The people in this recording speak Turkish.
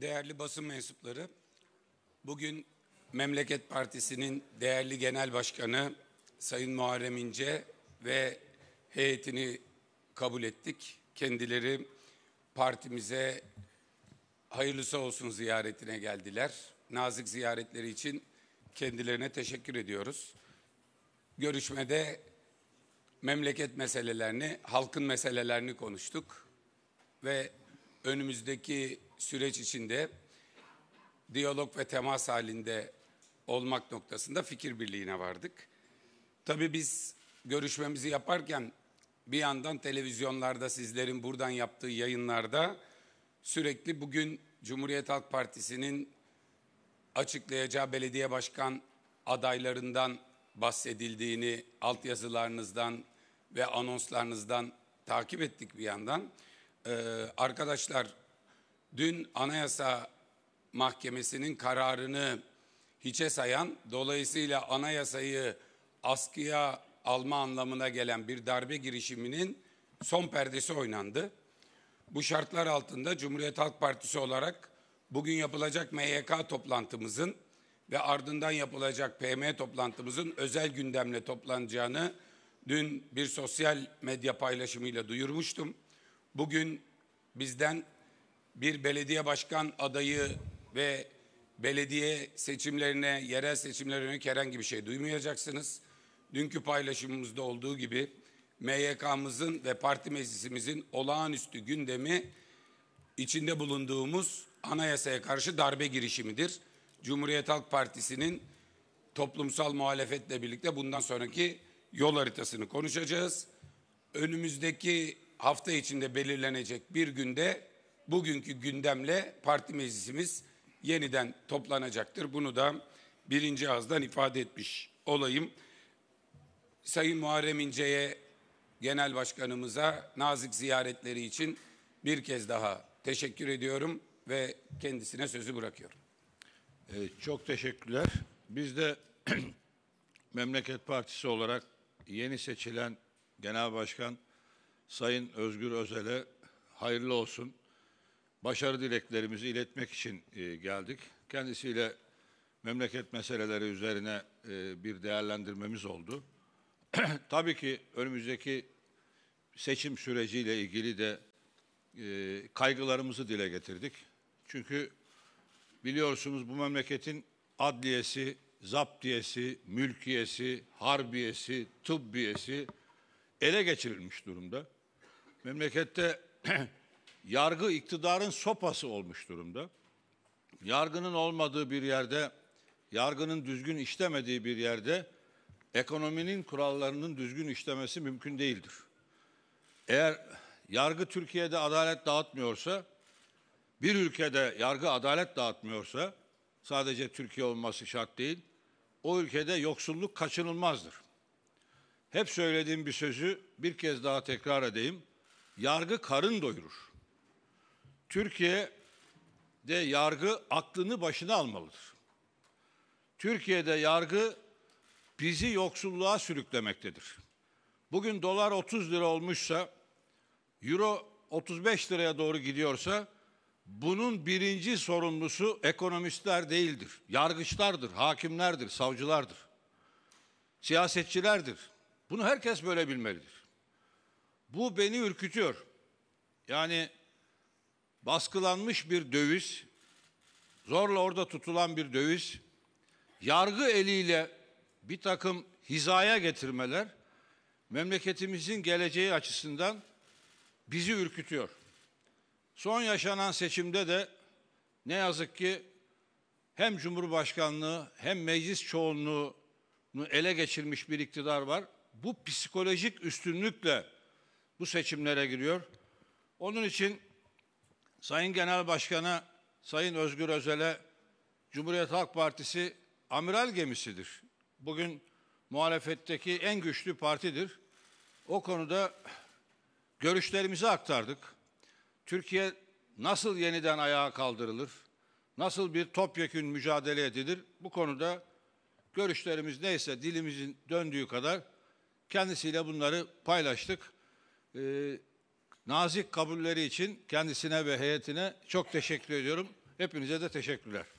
Değerli basın mensupları, bugün Memleket Partisi'nin değerli genel başkanı Sayın Muharrem İnce ve heyetini kabul ettik. Kendileri partimize hayırlısı olsun ziyaretine geldiler. Nazik ziyaretleri için kendilerine teşekkür ediyoruz. Görüşmede memleket meselelerini, halkın meselelerini konuştuk ve önümüzdeki süreç içinde diyalog ve temas halinde olmak noktasında fikir birliğine vardık. Tabii biz görüşmemizi yaparken bir yandan televizyonlarda sizlerin buradan yaptığı yayınlarda sürekli bugün Cumhuriyet Halk Partisi'nin açıklayacağı belediye başkan adaylarından bahsedildiğini altyazılarınızdan ve anonslarınızdan takip ettik bir yandan. Ee, arkadaşlar dün Anayasa Mahkemesi'nin kararını hiçe sayan, dolayısıyla anayasayı askıya alma anlamına gelen bir darbe girişiminin son perdesi oynandı. Bu şartlar altında Cumhuriyet Halk Partisi olarak bugün yapılacak MYK toplantımızın ve ardından yapılacak PM toplantımızın özel gündemle toplanacağını dün bir sosyal medya paylaşımıyla duyurmuştum. Bugün bizden bir belediye başkan adayı ve belediye seçimlerine, yerel seçimlere yönelik herhangi bir şey duymayacaksınız. Dünkü paylaşımımızda olduğu gibi MYK'mızın ve parti meclisimizin olağanüstü gündemi içinde bulunduğumuz anayasaya karşı darbe girişimidir. Cumhuriyet Halk Partisi'nin toplumsal muhalefetle birlikte bundan sonraki yol haritasını konuşacağız. Önümüzdeki hafta içinde belirlenecek bir günde bugünkü gündemle parti meclisimiz yeniden toplanacaktır. Bunu da birinci ağızdan ifade etmiş olayım. Sayın Muharrem İnce'ye, Genel Başkanımıza nazik ziyaretleri için bir kez daha teşekkür ediyorum ve kendisine sözü bırakıyorum. Evet, çok teşekkürler. Biz de Memleket Partisi olarak yeni seçilen Genel Başkan Sayın Özgür Özel'e hayırlı olsun başarı dileklerimizi iletmek için e, geldik. Kendisiyle memleket meseleleri üzerine e, bir değerlendirmemiz oldu. Tabii ki önümüzdeki seçim süreciyle ilgili de e, kaygılarımızı dile getirdik. Çünkü biliyorsunuz bu memleketin adliyesi, zaptiyesi, mülkiyesi, harbiyesi, tıbbiyesi ele geçirilmiş durumda. Memlekette yargı iktidarın sopası olmuş durumda. Yargının olmadığı bir yerde, yargının düzgün işlemediği bir yerde ekonominin kurallarının düzgün işlemesi mümkün değildir. Eğer yargı Türkiye'de adalet dağıtmıyorsa, bir ülkede yargı adalet dağıtmıyorsa, sadece Türkiye olması şart değil, o ülkede yoksulluk kaçınılmazdır. Hep söylediğim bir sözü bir kez daha tekrar edeyim. Yargı karın doyurur. Türkiye'de yargı aklını başına almalıdır. Türkiye'de yargı bizi yoksulluğa sürüklemektedir. Bugün dolar 30 lira olmuşsa, euro 35 liraya doğru gidiyorsa bunun birinci sorumlusu ekonomistler değildir. Yargıçlardır, hakimlerdir, savcılardır. Siyasetçilerdir. Bunu herkes böyle bilmelidir. Bu beni ürkütüyor. Yani baskılanmış bir döviz, zorla orada tutulan bir döviz, yargı eliyle bir takım hizaya getirmeler memleketimizin geleceği açısından bizi ürkütüyor. Son yaşanan seçimde de ne yazık ki hem Cumhurbaşkanlığı hem meclis çoğunluğunu ele geçirmiş bir iktidar var. Bu psikolojik üstünlükle bu seçimlere giriyor. Onun için Sayın Genel Başkan'a Sayın Özgür Özel'e Cumhuriyet Halk Partisi amiral gemisidir. Bugün muhalefetteki en güçlü partidir. O konuda görüşlerimizi aktardık. Türkiye nasıl yeniden ayağa kaldırılır? Nasıl bir topyekün mücadele edilir? Bu konuda görüşlerimiz neyse dilimizin döndüğü kadar kendisiyle bunları paylaştık. Ee, nazik kabulleri için kendisine ve heyetine çok teşekkür ediyorum. Hepinize de teşekkürler.